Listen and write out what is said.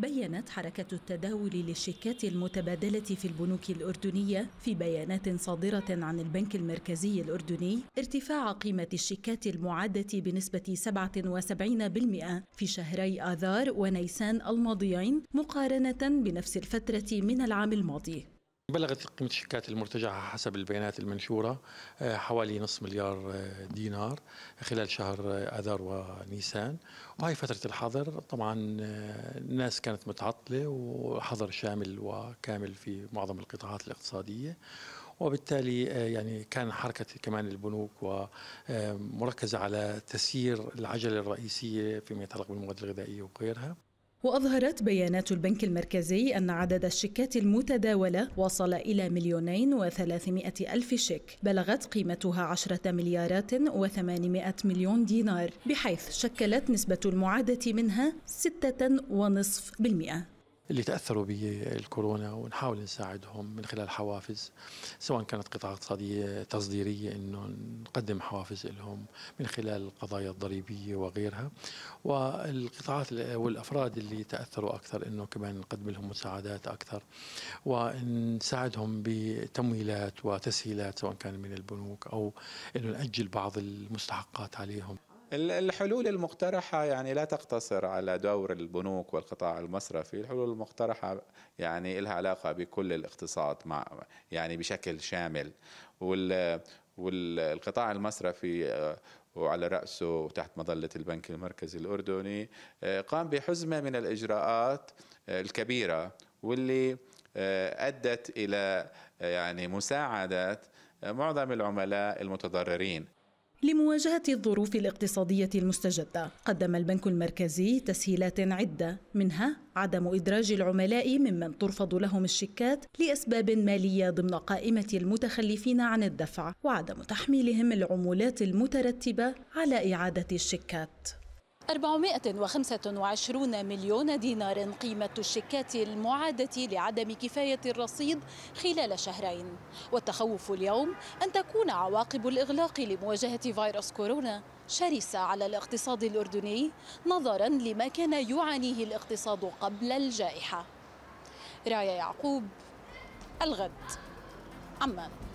بيّنت حركة التداول للشيكات المتبادلة في البنوك الأردنية في بيانات صادرة عن البنك المركزي الأردني ارتفاع قيمة الشيكات المعدة بنسبة 77% في شهري آذار ونيسان الماضيين مقارنة بنفس الفترة من العام الماضي بلغت قيمة الشيكات المرتجعة حسب البيانات المنشورة آه، حوالي نصف مليار آه، دينار خلال شهر آه، آذار ونيسان وهي فترة الحظر طبعا الناس كانت متعطلة وحظر شامل وكامل في معظم القطاعات الاقتصادية وبالتالي يعني كان حركة كمان البنوك ومركزة على تسيير العجلة الرئيسية فيما يتعلق بالمواد الغذائية وغيرها وأظهرت بيانات البنك المركزي أن عدد الشيكات المتداولة وصل إلى مليونين وثلاثمائة ألف شيك بلغت قيمتها عشرة مليارات وثمانمائة مليون دينار بحيث شكلت نسبة المعادة منها ستة ونصف بالمئة اللي تاثروا بالكورونا ونحاول نساعدهم من خلال حوافز سواء كانت قطاع اقتصاديه تصديريه انه نقدم حوافز لهم من خلال القضايا الضريبيه وغيرها والقطاعات والافراد اللي تاثروا اكثر انه كمان نقدم لهم مساعدات اكثر ونساعدهم بتمويلات وتسهيلات سواء كان من البنوك او انه ناجل بعض المستحقات عليهم الحلول المقترحة يعني لا تقتصر على دور البنوك والقطاع المصرفي الحلول المقترحة يعني لها علاقة بكل الاقتصاد مع يعني بشكل شامل وال والقطاع المصرفي آه، وعلى رأسه وتحت مظلة البنك المركزي الأردني آه، قام بحزمة من الإجراءات آه، الكبيرة واللي أدت إلى يعني مساعدة معظم العملاء المتضررين لمواجهة الظروف الاقتصادية المستجدة قدم البنك المركزي تسهيلات عدة منها عدم إدراج العملاء ممن ترفض لهم الشيكات لأسباب مالية ضمن قائمة المتخلفين عن الدفع وعدم تحميلهم العمولات المترتبة على إعادة الشيكات 425 مليون دينار قيمة الشيكات المعادة لعدم كفاية الرصيد خلال شهرين والتخوف اليوم أن تكون عواقب الإغلاق لمواجهة فيروس كورونا شرسة على الاقتصاد الأردني نظرا لما كان يعانيه الاقتصاد قبل الجائحة رايا يعقوب الغد عمان